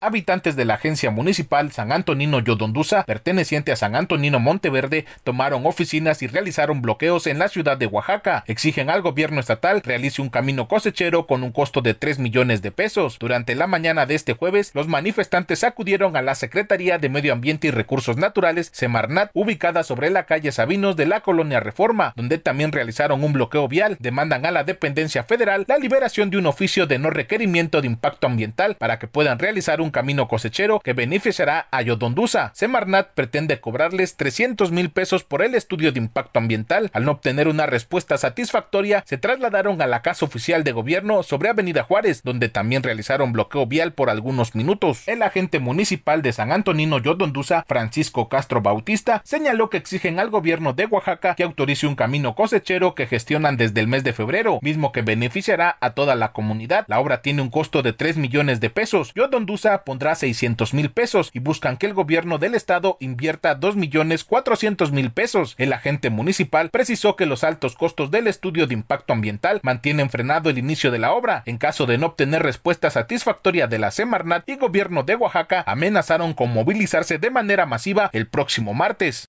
Habitantes de la agencia municipal San Antonino Yodondusa, perteneciente a San Antonino Monteverde, tomaron oficinas y realizaron bloqueos en la ciudad de Oaxaca. Exigen al gobierno estatal realice un camino cosechero con un costo de 3 millones de pesos. Durante la mañana de este jueves, los manifestantes acudieron a la Secretaría de Medio Ambiente y Recursos Naturales, Semarnat, ubicada sobre la calle Sabinos de la colonia Reforma, donde también realizaron un bloqueo vial. Demandan a la dependencia federal la liberación de un oficio de no requerimiento de impacto ambiental para que puedan realizar un camino cosechero que beneficiará a Yodondusa. Semarnat pretende cobrarles 300 mil pesos por el estudio de impacto ambiental. Al no obtener una respuesta satisfactoria, se trasladaron a la casa oficial de gobierno sobre Avenida Juárez, donde también realizaron bloqueo vial por algunos minutos. El agente municipal de San Antonino Yodondusa, Francisco Castro Bautista, señaló que exigen al gobierno de Oaxaca que autorice un camino cosechero que gestionan desde el mes de febrero, mismo que beneficiará a toda la comunidad. La obra tiene un costo de 3 millones de pesos. Yodondusa pondrá 600 mil pesos y buscan que el gobierno del estado invierta 2 millones 400 mil pesos. El agente municipal precisó que los altos costos del estudio de impacto ambiental mantienen frenado el inicio de la obra. En caso de no obtener respuesta satisfactoria de la Semarnat y gobierno de Oaxaca, amenazaron con movilizarse de manera masiva el próximo martes.